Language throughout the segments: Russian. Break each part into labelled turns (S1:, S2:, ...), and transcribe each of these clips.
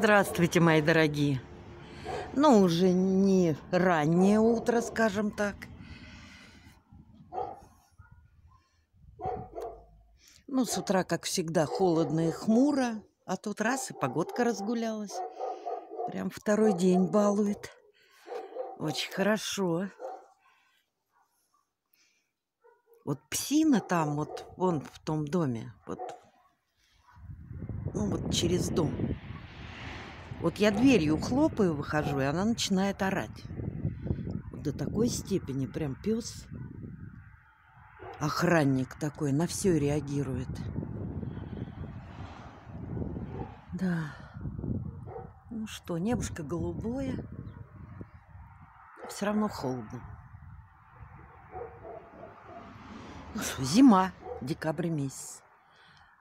S1: Здравствуйте, мои дорогие. Ну, уже не раннее утро, скажем так. Ну, с утра, как всегда, холодно и хмуро. А тут раз и погодка разгулялась. Прям второй день балует. Очень хорошо. Вот псина там, вот вон в том доме, вот, ну вот через дом вот я дверью хлопаю, выхожу, и она начинает орать. до такой степени прям пес, охранник такой, на все реагирует. Да. Ну что, небушка голубое. Все равно холодно. Ну что, зима, декабрь месяц.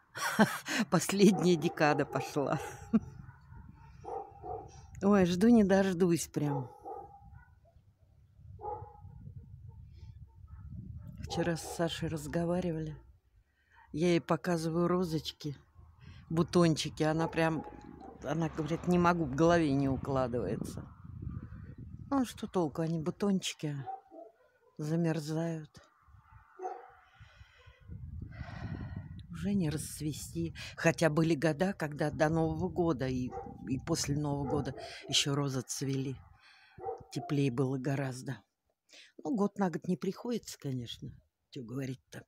S1: Последняя декада пошла. Ой, жду не дождусь прям. Вчера с Сашей разговаривали. Я ей показываю розочки, бутончики. Она прям, она говорит, не могу, в голове не укладывается. Ну, а что толку, они бутончики замерзают. Уже не расцвести. Хотя были года, когда до Нового года и и после Нового года еще розы цвели. Теплее было гораздо. Ну, год на год не приходится, конечно, что говорить-то.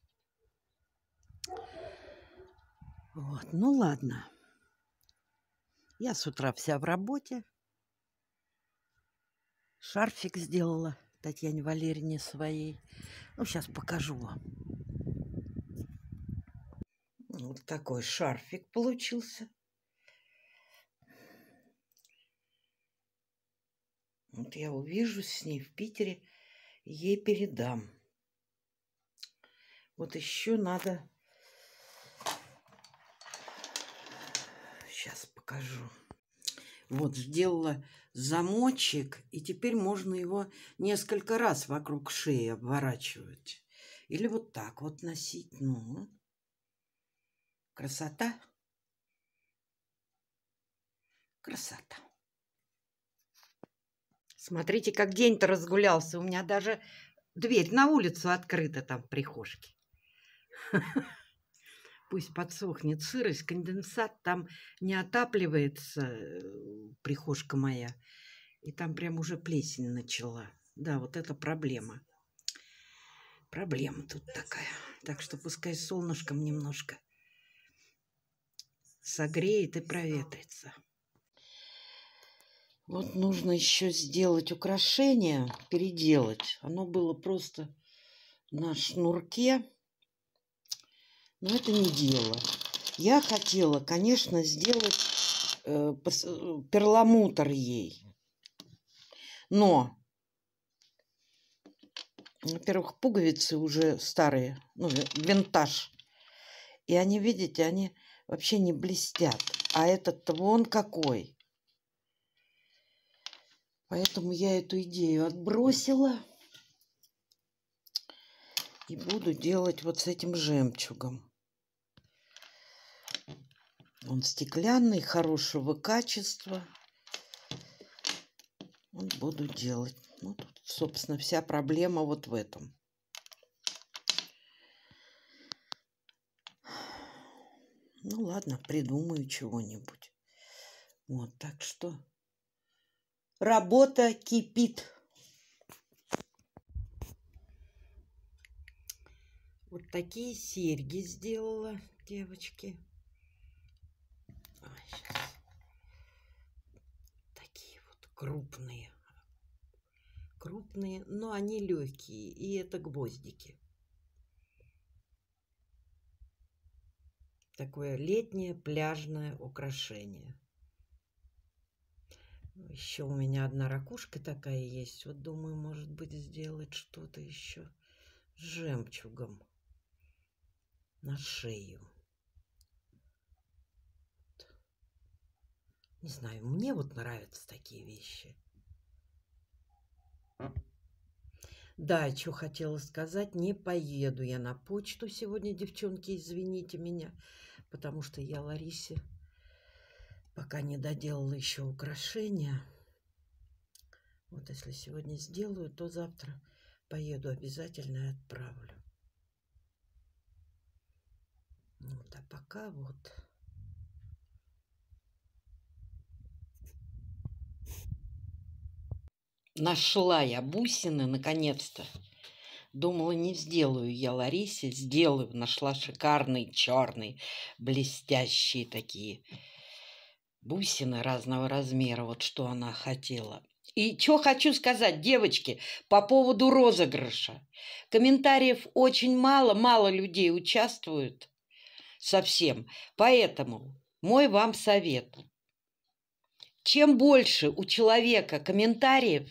S1: Вот, ну ладно. Я с утра вся в работе. Шарфик сделала Татьяне Валерьевне своей. Ну, сейчас покажу вам. Вот такой шарфик получился. Вот я увижу с ней в Питере, ей передам. Вот еще надо... Сейчас покажу. Вот сделала замочек, и теперь можно его несколько раз вокруг шеи обворачивать. Или вот так вот носить. Ну, красота. Красота. Смотрите, как день-то разгулялся. У меня даже дверь на улицу открыта там в прихожке. Пусть подсохнет сырость, конденсат там не отапливается, э, прихожка моя. И там прям уже плесень начала. Да, вот это проблема. Проблема тут такая. Так что пускай солнышком немножко согреет и проветрится. Вот нужно еще сделать украшение, переделать. Оно было просто на шнурке, но это не дело. Я хотела, конечно, сделать э, э перламутр ей. Но, во-первых, пуговицы уже старые, ну, винтаж. И они, видите, они вообще не блестят. А этот-то вон какой – Поэтому я эту идею отбросила. И буду делать вот с этим жемчугом. Он стеклянный, хорошего качества. Вот буду делать. Ну, тут, собственно, вся проблема вот в этом. Ну, ладно, придумаю чего-нибудь. Вот, так что... Работа кипит. Вот такие серьги сделала, девочки. Ой, а, Такие вот крупные. Крупные, но они легкие. И это гвоздики. Такое летнее пляжное украшение. Еще у меня одна ракушка такая есть. Вот думаю, может быть, сделать что-то еще с жемчугом на шею. Не знаю, мне вот нравятся такие вещи. Да, что хотела сказать, не поеду я на почту сегодня, девчонки, извините меня, потому что я Ларисе пока не доделала еще украшения. Вот если сегодня сделаю, то завтра поеду обязательно и отправлю. Вот, а пока вот... Нашла я бусины, наконец-то. Думала, не сделаю я Ларисе, сделаю. Нашла шикарные черные, блестящие такие бусины разного размера, вот что она хотела. И что хочу сказать, девочки, по поводу розыгрыша. Комментариев очень мало, мало людей участвуют совсем. Поэтому мой вам совет. Чем больше у человека комментариев,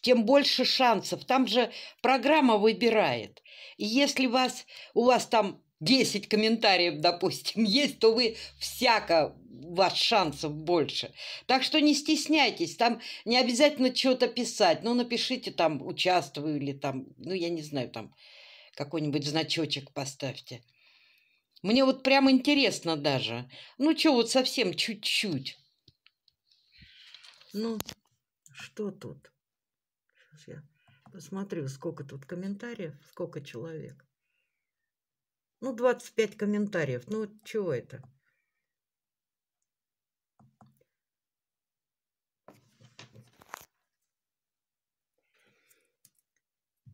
S1: тем больше шансов. Там же программа выбирает. И если вас, у вас там 10 комментариев, допустим, есть, то вы всяко ваш шансов больше. Так что не стесняйтесь, там не обязательно что-то писать. Ну, напишите там «участвую» или там, ну, я не знаю, там какой-нибудь значочек поставьте. Мне вот прям интересно даже. Ну, что, вот совсем чуть-чуть. Ну, что тут? Сейчас я посмотрю, сколько тут комментариев, сколько человек. Ну, 25 комментариев. Ну, чего это?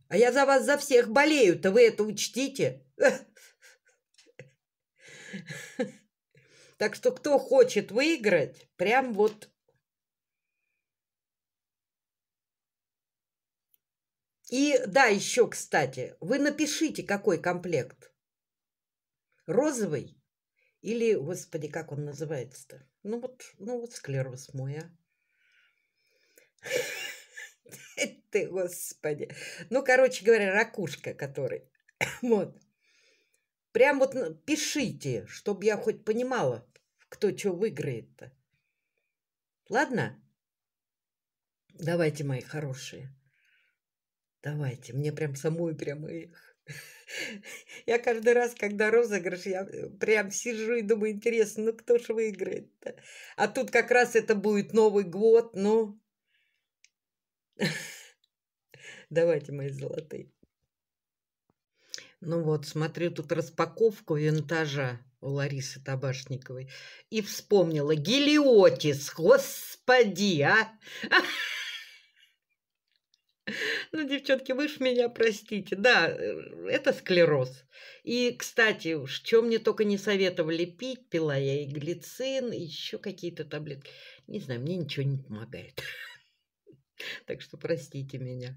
S1: А я за вас за всех болею-то, вы это учтите. Так что кто хочет выиграть, прям вот И да, еще, кстати, вы напишите, какой комплект розовый или, господи, как он называется-то? Ну вот, ну вот склероз мой, а. Ты, господи. Ну, короче говоря, ракушка который. Вот. Прям вот ну, пишите, чтобы я хоть понимала, кто что выиграет-то. Ладно? Давайте, мои хорошие. Давайте. Мне прям самой прям их. Я каждый раз, когда розыгрыш, я э, прям сижу и думаю, интересно, ну кто же выиграет-то? А тут как раз это будет Новый год, ну... Давайте, мои золотые. Ну вот, смотрю тут распаковку винтажа у Ларисы Табашниковой. И вспомнила. Гелиотис, господи, а! Ну, девчонки, вы ж меня простите. Да, э, это склероз. И, кстати, уж что мне только не советовали пить, пила я и глицин, и еще какие-то таблетки. Не знаю, мне ничего не помогает. Так что простите меня.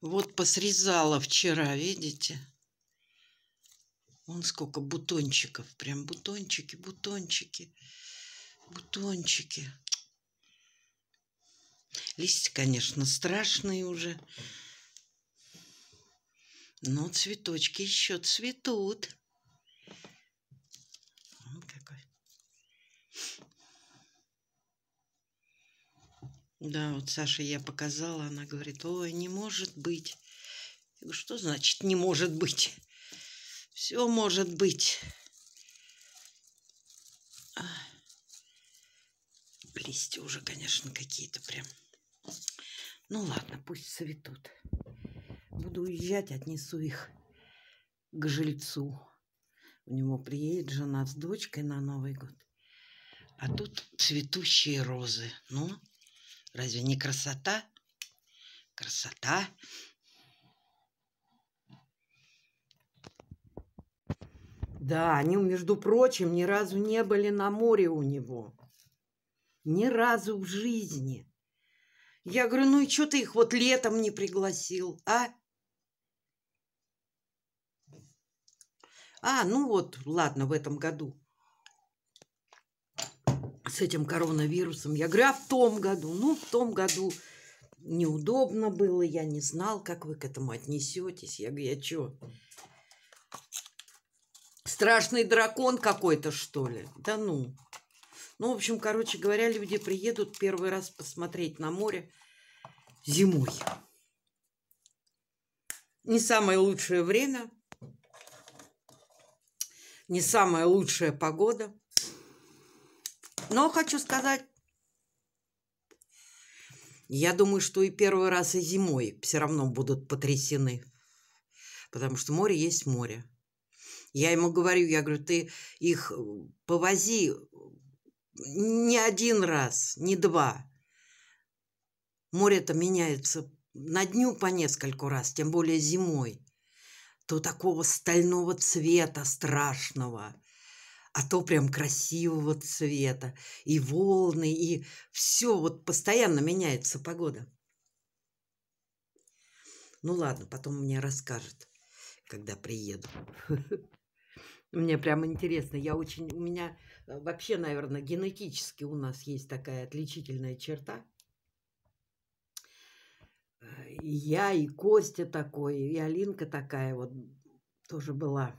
S1: Вот посрезала вчера, видите? Вон сколько бутончиков, прям бутончики, бутончики, бутончики. Листья, конечно, страшные уже. Но цветочки еще цветут. Вот какой. Да, вот Саша я показала, она говорит, ой, не может быть. Я говорю, что значит не может быть? Все может быть. Листья уже, конечно, какие-то прям. Ну ладно, пусть цветут. Буду уезжать, отнесу их к жильцу. У него приедет жена с дочкой на Новый год. А тут цветущие розы. Ну, разве не красота? Красота. Да, они, между прочим, ни разу не были на море у него. Ни разу в жизни. Я говорю, ну и что ты их вот летом не пригласил, а? А, ну вот, ладно, в этом году. С этим коронавирусом. Я говорю, а в том году? Ну, в том году неудобно было, я не знал, как вы к этому отнесетесь. Я говорю, я что, Страшный дракон какой-то, что ли? Да ну. Ну, в общем, короче говоря, люди приедут первый раз посмотреть на море зимой. Не самое лучшее время, не самая лучшая погода. Но хочу сказать, я думаю, что и первый раз и зимой все равно будут потрясены, потому что море есть море. Я ему говорю, я говорю, ты их повози не один раз, не два. Море-то меняется на дню по нескольку раз, тем более зимой. То такого стального цвета страшного, а то прям красивого цвета. И волны, и все, вот постоянно меняется погода. Ну ладно, потом мне расскажет, когда приеду. Мне прям интересно. Я очень... У меня э, вообще, наверное, генетически у нас есть такая отличительная черта. Э, и я, и Костя такой, и Алинка такая вот тоже была.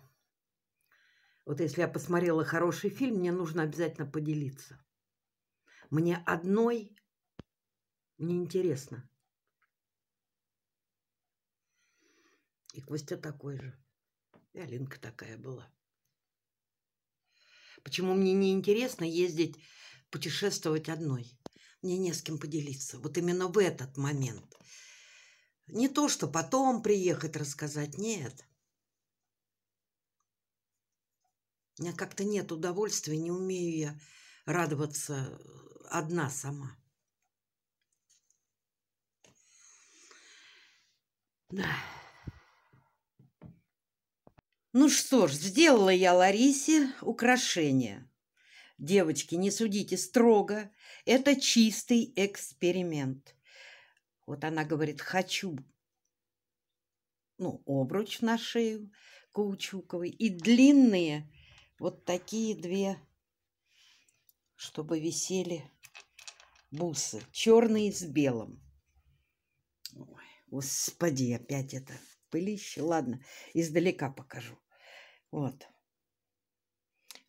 S1: Вот если я посмотрела хороший фильм, мне нужно обязательно поделиться. Мне одной неинтересно. И Костя такой же. И Алинка такая была. Почему мне не интересно ездить, путешествовать одной? Мне не с кем поделиться. Вот именно в этот момент. Не то, что потом приехать рассказать, нет. У меня как-то нет удовольствия, не умею я радоваться э, одна сама. Да. Ну что ж, сделала я Ларисе украшение. Девочки, не судите строго. Это чистый эксперимент. Вот она говорит, хочу. Ну, обруч на шею каучуковый. И длинные вот такие две, чтобы висели бусы. Черные с белым. Ой, господи, опять это пылище. Ладно, издалека покажу. Вот.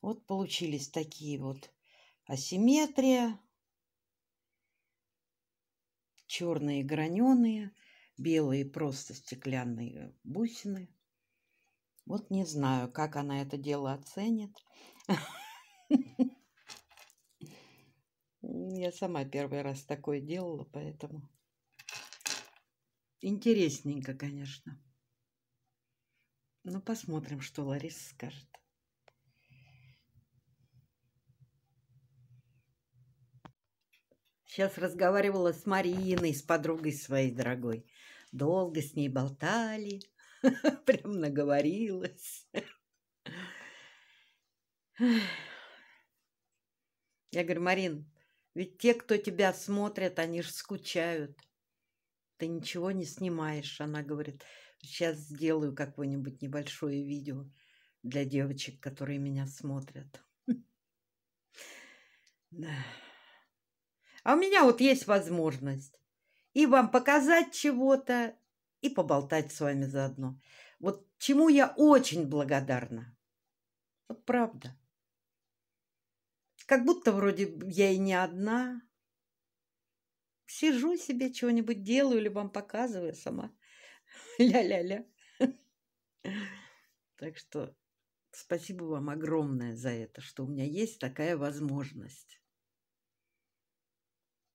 S1: Вот получились такие вот асимметрия, черные граненые, белые просто стеклянные бусины. Вот не знаю, как она это дело оценит. Я сама первый раз такое делала, поэтому интересненько, конечно. Ну, посмотрим, что Лариса скажет. Сейчас разговаривала с Мариной, с подругой своей дорогой. Долго с ней болтали, прям наговорилась. Я говорю, Марин, ведь те, кто тебя смотрят, они же скучают. Ты ничего не снимаешь. Она говорит, Сейчас сделаю какое-нибудь небольшое видео для девочек, которые меня смотрят. Да. А у меня вот есть возможность и вам показать чего-то, и поболтать с вами заодно. Вот чему я очень благодарна. Вот правда. Как будто вроде я и не одна. Сижу себе, чего-нибудь делаю или вам показываю сама. Ля-ля-ля. Так что спасибо вам огромное за это, что у меня есть такая возможность.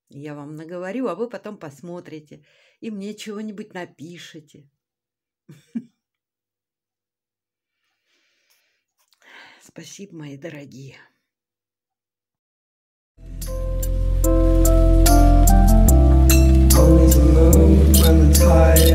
S1: Я вам наговорю, а вы потом посмотрите и мне чего-нибудь напишите. Спасибо, мои дорогие. Only to know when the tide